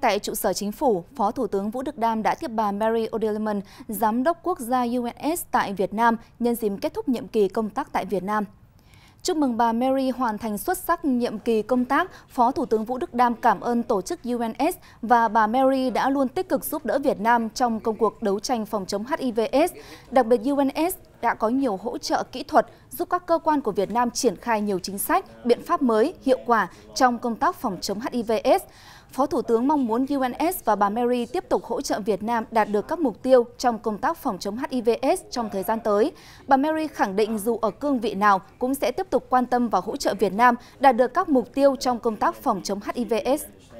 Tại trụ sở chính phủ, Phó Thủ tướng Vũ Đức Đam đã tiếp bà Mary O'Deleman, Giám đốc quốc gia UNS tại Việt Nam nhân dịp kết thúc nhiệm kỳ công tác tại Việt Nam. Chúc mừng bà Mary hoàn thành xuất sắc nhiệm kỳ công tác, Phó Thủ tướng Vũ Đức Đam cảm ơn tổ chức UNS và bà Mary đã luôn tích cực giúp đỡ Việt Nam trong công cuộc đấu tranh phòng chống hivs Đặc biệt UNS đã có nhiều hỗ trợ kỹ thuật giúp các cơ quan của Việt Nam triển khai nhiều chính sách, biện pháp mới, hiệu quả trong công tác phòng chống HIV/AIDS. Phó Thủ tướng mong muốn UNS và bà Mary tiếp tục hỗ trợ Việt Nam đạt được các mục tiêu trong công tác phòng chống HIV/AIDS trong thời gian tới. Bà Mary khẳng định dù ở cương vị nào cũng sẽ tiếp tục quan tâm và hỗ trợ Việt Nam đạt được các mục tiêu trong công tác phòng chống HIV/AIDS.